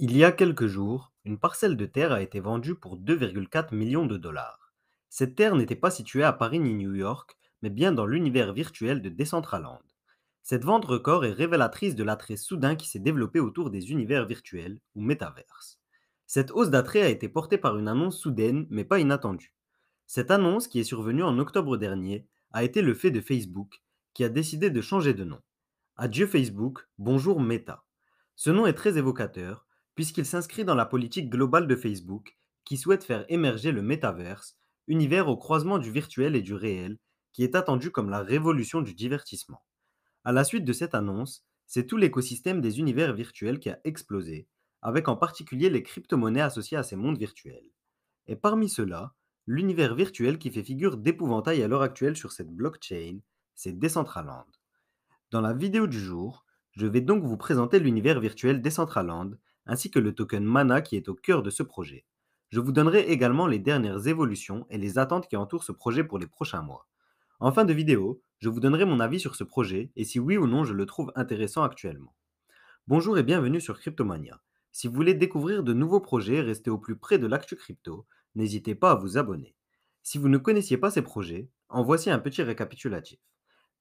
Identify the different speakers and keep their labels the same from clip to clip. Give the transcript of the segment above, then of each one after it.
Speaker 1: Il y a quelques jours, une parcelle de terre a été vendue pour 2,4 millions de dollars. Cette terre n'était pas située à Paris ni New York, mais bien dans l'univers virtuel de Decentraland. Cette vente record est révélatrice de l'attrait soudain qui s'est développé autour des univers virtuels ou métaverses. Cette hausse d'attrait a été portée par une annonce soudaine mais pas inattendue. Cette annonce, qui est survenue en octobre dernier, a été le fait de Facebook, qui a décidé de changer de nom. Adieu Facebook, bonjour Meta. Ce nom est très évocateur puisqu'il s'inscrit dans la politique globale de Facebook, qui souhaite faire émerger le métaverse, univers au croisement du virtuel et du réel, qui est attendu comme la révolution du divertissement. À la suite de cette annonce, c'est tout l'écosystème des univers virtuels qui a explosé, avec en particulier les crypto-monnaies associées à ces mondes virtuels. Et parmi ceux-là, l'univers virtuel qui fait figure d'épouvantail à l'heure actuelle sur cette blockchain, c'est Decentraland. Dans la vidéo du jour, je vais donc vous présenter l'univers virtuel Decentraland ainsi que le token Mana qui est au cœur de ce projet. Je vous donnerai également les dernières évolutions et les attentes qui entourent ce projet pour les prochains mois. En fin de vidéo, je vous donnerai mon avis sur ce projet et si oui ou non je le trouve intéressant actuellement. Bonjour et bienvenue sur Cryptomania. Si vous voulez découvrir de nouveaux projets et rester au plus près de l'actu crypto, n'hésitez pas à vous abonner. Si vous ne connaissiez pas ces projets, en voici un petit récapitulatif.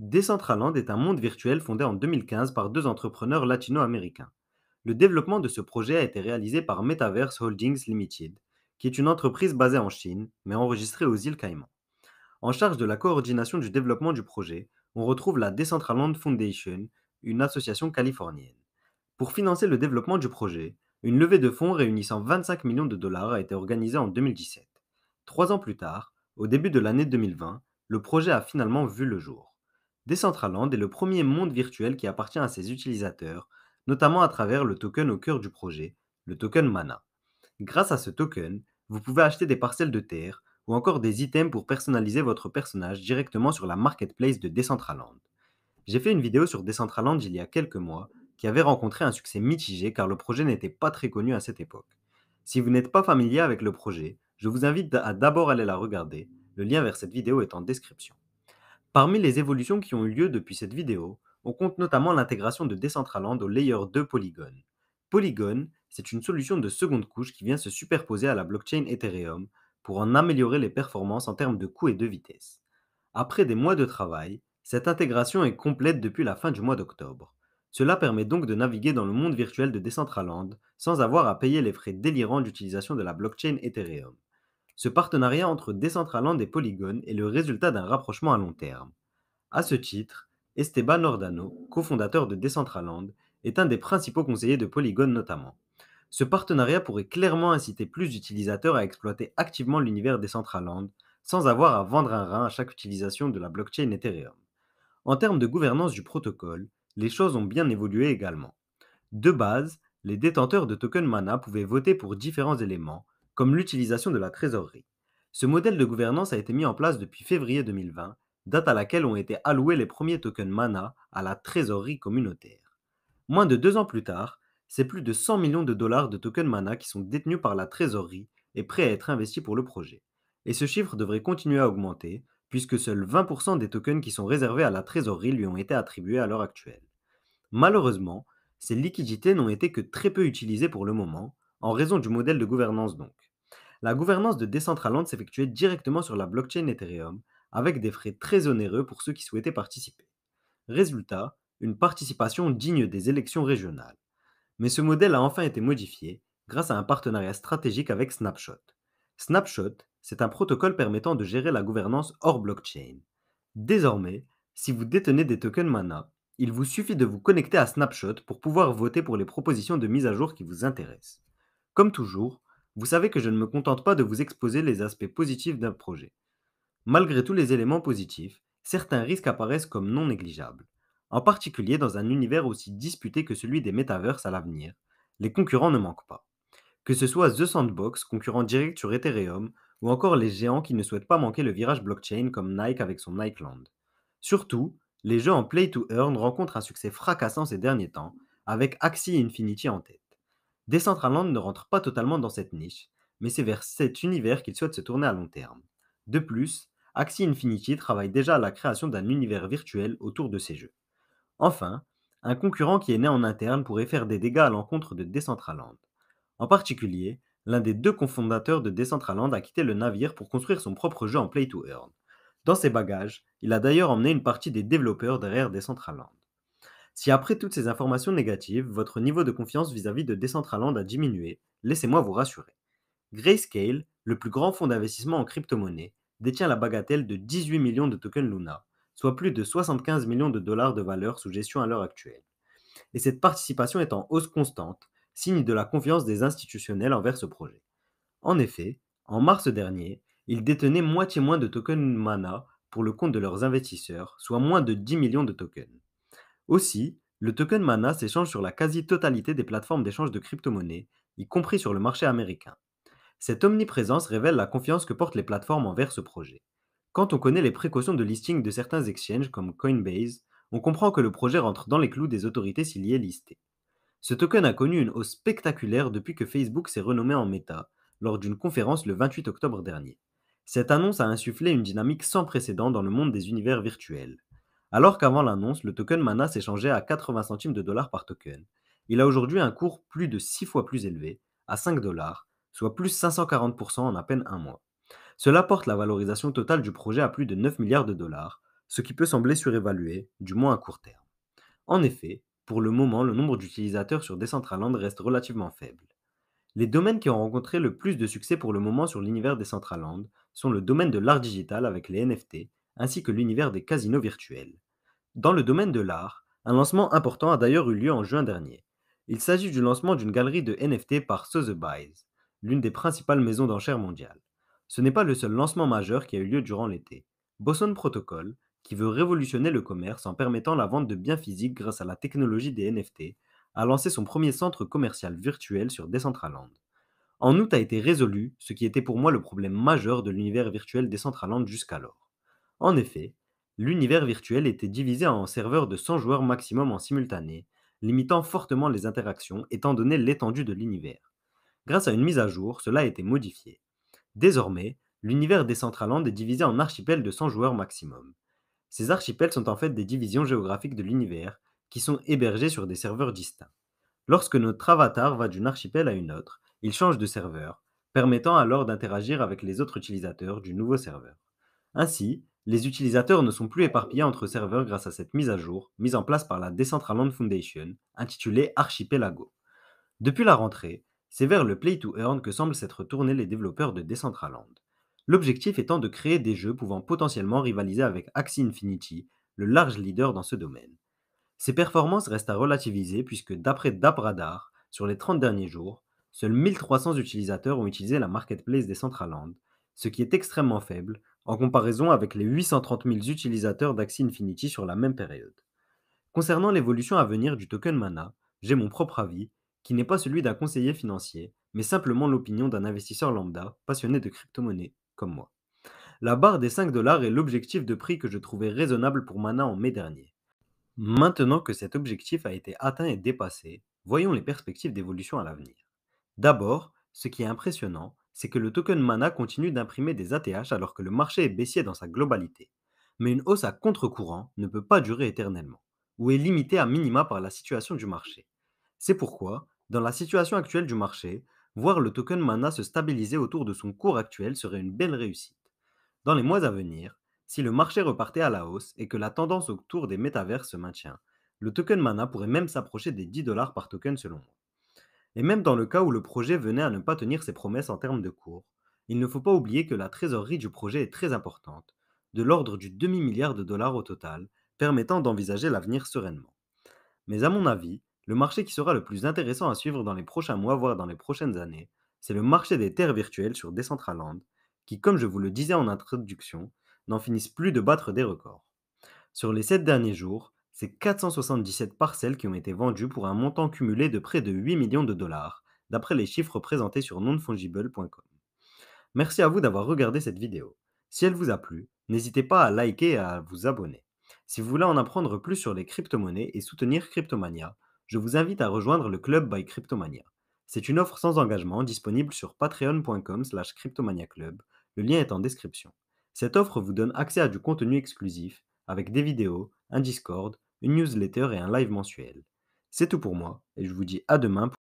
Speaker 1: Decentraland est un monde virtuel fondé en 2015 par deux entrepreneurs latino-américains. Le développement de ce projet a été réalisé par Metaverse Holdings Limited, qui est une entreprise basée en Chine, mais enregistrée aux îles Caïmans. En charge de la coordination du développement du projet, on retrouve la Decentraland Foundation, une association californienne. Pour financer le développement du projet, une levée de fonds réunissant 25 millions de dollars a été organisée en 2017. Trois ans plus tard, au début de l'année 2020, le projet a finalement vu le jour. Decentraland est le premier monde virtuel qui appartient à ses utilisateurs notamment à travers le token au cœur du projet, le token Mana. Grâce à ce token, vous pouvez acheter des parcelles de terre ou encore des items pour personnaliser votre personnage directement sur la marketplace de Decentraland. J'ai fait une vidéo sur Decentraland il y a quelques mois qui avait rencontré un succès mitigé car le projet n'était pas très connu à cette époque. Si vous n'êtes pas familier avec le projet, je vous invite à d'abord aller la regarder, le lien vers cette vidéo est en description. Parmi les évolutions qui ont eu lieu depuis cette vidéo, on compte notamment l'intégration de Decentraland au layer 2 Polygon. Polygon, c'est une solution de seconde couche qui vient se superposer à la blockchain Ethereum pour en améliorer les performances en termes de coût et de vitesse. Après des mois de travail, cette intégration est complète depuis la fin du mois d'octobre. Cela permet donc de naviguer dans le monde virtuel de Decentraland sans avoir à payer les frais délirants d'utilisation de la blockchain Ethereum. Ce partenariat entre Decentraland et Polygon est le résultat d'un rapprochement à long terme. À ce titre, Esteban Ordano, cofondateur de Decentraland, est un des principaux conseillers de Polygon notamment. Ce partenariat pourrait clairement inciter plus d'utilisateurs à exploiter activement l'univers Decentraland sans avoir à vendre un rein à chaque utilisation de la blockchain Ethereum. En termes de gouvernance du protocole, les choses ont bien évolué également. De base, les détenteurs de token mana pouvaient voter pour différents éléments, comme l'utilisation de la trésorerie. Ce modèle de gouvernance a été mis en place depuis février 2020 date à laquelle ont été alloués les premiers tokens mana à la trésorerie communautaire. Moins de deux ans plus tard, c'est plus de 100 millions de dollars de tokens mana qui sont détenus par la trésorerie et prêts à être investis pour le projet. Et ce chiffre devrait continuer à augmenter, puisque seuls 20% des tokens qui sont réservés à la trésorerie lui ont été attribués à l'heure actuelle. Malheureusement, ces liquidités n'ont été que très peu utilisées pour le moment, en raison du modèle de gouvernance donc. La gouvernance de Decentraland s'effectuait directement sur la blockchain Ethereum, avec des frais très onéreux pour ceux qui souhaitaient participer. Résultat, une participation digne des élections régionales. Mais ce modèle a enfin été modifié grâce à un partenariat stratégique avec Snapshot. Snapshot, c'est un protocole permettant de gérer la gouvernance hors blockchain. Désormais, si vous détenez des tokens mana, il vous suffit de vous connecter à Snapshot pour pouvoir voter pour les propositions de mise à jour qui vous intéressent. Comme toujours, vous savez que je ne me contente pas de vous exposer les aspects positifs d'un projet. Malgré tous les éléments positifs, certains risques apparaissent comme non négligeables. En particulier dans un univers aussi disputé que celui des métaverses à l'avenir, les concurrents ne manquent pas. Que ce soit The Sandbox, concurrent direct sur Ethereum, ou encore les géants qui ne souhaitent pas manquer le virage blockchain comme Nike avec son Nikeland. Surtout, les jeux en play to earn rencontrent un succès fracassant ces derniers temps, avec Axie Infinity en tête. Decentraland ne rentre pas totalement dans cette niche, mais c'est vers cet univers qu'il souhaite se tourner à long terme. De plus, Axie Infinity travaille déjà à la création d'un univers virtuel autour de ces jeux. Enfin, un concurrent qui est né en interne pourrait faire des dégâts à l'encontre de Decentraland. En particulier, l'un des deux cofondateurs de Decentraland a quitté le navire pour construire son propre jeu en Play to Earn. Dans ses bagages, il a d'ailleurs emmené une partie des développeurs derrière Decentraland. Si après toutes ces informations négatives, votre niveau de confiance vis-à-vis de Decentraland a diminué, laissez-moi vous rassurer. Grayscale, le plus grand fonds d'investissement en crypto-monnaie, détient la bagatelle de 18 millions de tokens Luna, soit plus de 75 millions de dollars de valeur sous gestion à l'heure actuelle. Et cette participation est en hausse constante, signe de la confiance des institutionnels envers ce projet. En effet, en mars dernier, ils détenaient moitié moins de tokens Mana pour le compte de leurs investisseurs, soit moins de 10 millions de tokens. Aussi, le token Mana s'échange sur la quasi-totalité des plateformes d'échange de crypto-monnaies, y compris sur le marché américain. Cette omniprésence révèle la confiance que portent les plateformes envers ce projet. Quand on connaît les précautions de listing de certains exchanges comme Coinbase, on comprend que le projet rentre dans les clous des autorités s'il y est listé. Ce token a connu une hausse spectaculaire depuis que Facebook s'est renommé en méta lors d'une conférence le 28 octobre dernier. Cette annonce a insufflé une dynamique sans précédent dans le monde des univers virtuels. Alors qu'avant l'annonce, le token Mana s'échangeait à 80 centimes de dollars par token, il a aujourd'hui un cours plus de 6 fois plus élevé, à 5 dollars, soit plus 540% en à peine un mois. Cela porte la valorisation totale du projet à plus de 9 milliards de dollars, ce qui peut sembler surévalué, du moins à court terme. En effet, pour le moment, le nombre d'utilisateurs sur Decentraland reste relativement faible. Les domaines qui ont rencontré le plus de succès pour le moment sur l'univers Decentraland sont le domaine de l'art digital avec les NFT, ainsi que l'univers des casinos virtuels. Dans le domaine de l'art, un lancement important a d'ailleurs eu lieu en juin dernier. Il s'agit du lancement d'une galerie de NFT par Sotheby's l'une des principales maisons d'enchères mondiales. Ce n'est pas le seul lancement majeur qui a eu lieu durant l'été. Boson Protocol, qui veut révolutionner le commerce en permettant la vente de biens physiques grâce à la technologie des NFT, a lancé son premier centre commercial virtuel sur Decentraland. En août a été résolu ce qui était pour moi le problème majeur de l'univers virtuel Decentraland jusqu'alors. En effet, l'univers virtuel était divisé en serveurs de 100 joueurs maximum en simultané, limitant fortement les interactions étant donné l'étendue de l'univers. Grâce à une mise à jour, cela a été modifié. Désormais, l'univers Decentraland est divisé en archipels de 100 joueurs maximum. Ces archipels sont en fait des divisions géographiques de l'univers qui sont hébergées sur des serveurs distincts. Lorsque notre avatar va d'une archipel à une autre, il change de serveur, permettant alors d'interagir avec les autres utilisateurs du nouveau serveur. Ainsi, les utilisateurs ne sont plus éparpillés entre serveurs grâce à cette mise à jour mise en place par la Decentraland Foundation, intitulée Archipelago. Depuis la rentrée, c'est vers le play to earn que semblent s'être tournés les développeurs de Decentraland. L'objectif étant de créer des jeux pouvant potentiellement rivaliser avec Axie Infinity, le large leader dans ce domaine. Ces performances restent à relativiser puisque d'après Dabradar, sur les 30 derniers jours, seuls 1300 utilisateurs ont utilisé la marketplace Decentraland, ce qui est extrêmement faible en comparaison avec les 830 000 utilisateurs d'Axie Infinity sur la même période. Concernant l'évolution à venir du token Mana, j'ai mon propre avis, qui n'est pas celui d'un conseiller financier, mais simplement l'opinion d'un investisseur lambda, passionné de crypto-monnaie, comme moi. La barre des 5 dollars est l'objectif de prix que je trouvais raisonnable pour Mana en mai dernier. Maintenant que cet objectif a été atteint et dépassé, voyons les perspectives d'évolution à l'avenir. D'abord, ce qui est impressionnant, c'est que le token Mana continue d'imprimer des ATH alors que le marché est baissier dans sa globalité. Mais une hausse à contre-courant ne peut pas durer éternellement, ou est limitée à minima par la situation du marché. C'est pourquoi dans la situation actuelle du marché, voir le token Mana se stabiliser autour de son cours actuel serait une belle réussite. Dans les mois à venir, si le marché repartait à la hausse et que la tendance autour des métavers se maintient, le token Mana pourrait même s'approcher des 10 dollars par token selon moi. Et même dans le cas où le projet venait à ne pas tenir ses promesses en termes de cours, il ne faut pas oublier que la trésorerie du projet est très importante, de l'ordre du demi-milliard de dollars au total, permettant d'envisager l'avenir sereinement. Mais à mon avis, le marché qui sera le plus intéressant à suivre dans les prochains mois, voire dans les prochaines années, c'est le marché des terres virtuelles sur Decentraland, qui, comme je vous le disais en introduction, n'en finissent plus de battre des records. Sur les 7 derniers jours, c'est 477 parcelles qui ont été vendues pour un montant cumulé de près de 8 millions de dollars, d'après les chiffres présentés sur nonfungible.com. Merci à vous d'avoir regardé cette vidéo. Si elle vous a plu, n'hésitez pas à liker et à vous abonner. Si vous voulez en apprendre plus sur les crypto-monnaies et soutenir Cryptomania, je vous invite à rejoindre le club by Cryptomania. C'est une offre sans engagement disponible sur patreon.com slash cryptomaniaclub. Le lien est en description. Cette offre vous donne accès à du contenu exclusif avec des vidéos, un Discord, une newsletter et un live mensuel. C'est tout pour moi et je vous dis à demain pour